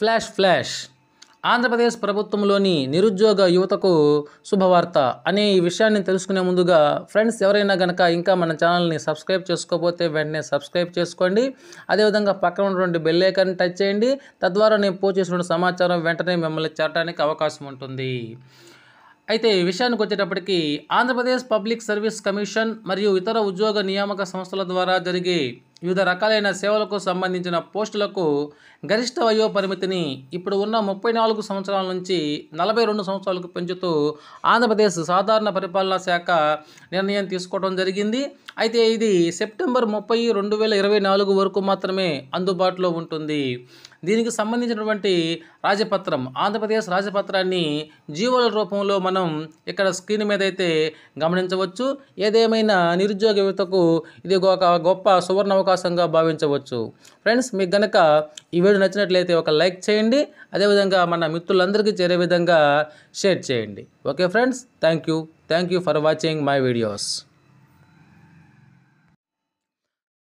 flash flash Andhra Pradesh ప్రభుత్వంలోని నిరుద్యోగ యువతకు శుభవార్త అనే ఈ విషయాన్ని తెలుసుకునే ముందుగా ఫ్రెండ్స్ ఎవరైనా కనుక ఇంకా మన ఛానల్ని సబ్స్క్రైబ్ చేసుకోకపోతే వెంటనే సబ్స్క్రైబ్ చేసుకోండి అదేవిధంగా పక్కన ఉన్నటువంటి బెల్లేకర్ని టచ్ చేయండి తద్వారా నేను పోస్ట్ చేసిన సమాచారం వెంటనే మిమ్మల్ని చేరడానికి అవకాశం ఉంటుంది అయితే విషయానికి వచ్చేటప్పటికీ ఆంధ్రప్రదేశ్ పబ్లిక్ సర్వీస్ కమిషన్ మరియు ఇతర ఉద్యోగ నియామక సంస్థల ద్వారా జరిగే వివిధ రకాలైన సేవలకు సంబంధించిన పోస్టులకు గరిష్ట వయో పరిమితిని ఇప్పుడు ఉన్న ముప్పై నాలుగు సంవత్సరాల నుంచి నలభై రెండు సంవత్సరాలకు పెంచుతూ ఆంధ్రప్రదేశ్ సాధారణ పరిపాలనా శాఖ నిర్ణయం తీసుకోవడం జరిగింది అయితే ఇది సెప్టెంబర్ ముప్పై రెండు వేల ఇరవై నాలుగు వరకు మాత్రమే అందుబాటులో ఉంటుంది దీనికి సంబంధించినటువంటి రాజపత్రం ఆంధ్రప్రదేశ్ రాజపత్రాన్ని జీవోల రూపంలో మనం ఇక్కడ స్క్రీన్ మీద అయితే గమనించవచ్చు ఏదేమైనా నిరుద్యోగ యువతకు ఇది ఒక గొప్ప సువర్ణ అవకాశం అవకాశంగా భావించవచ్చు ఫ్రెండ్స్ మీకు గనక ఈ వీడియో నచ్చినట్లయితే ఒక లైక్ చేయండి అదేవిధంగా మన మిత్రులందరికీ చేరే విధంగా షేర్ చేయండి okay friends thank you thank you for watching my videos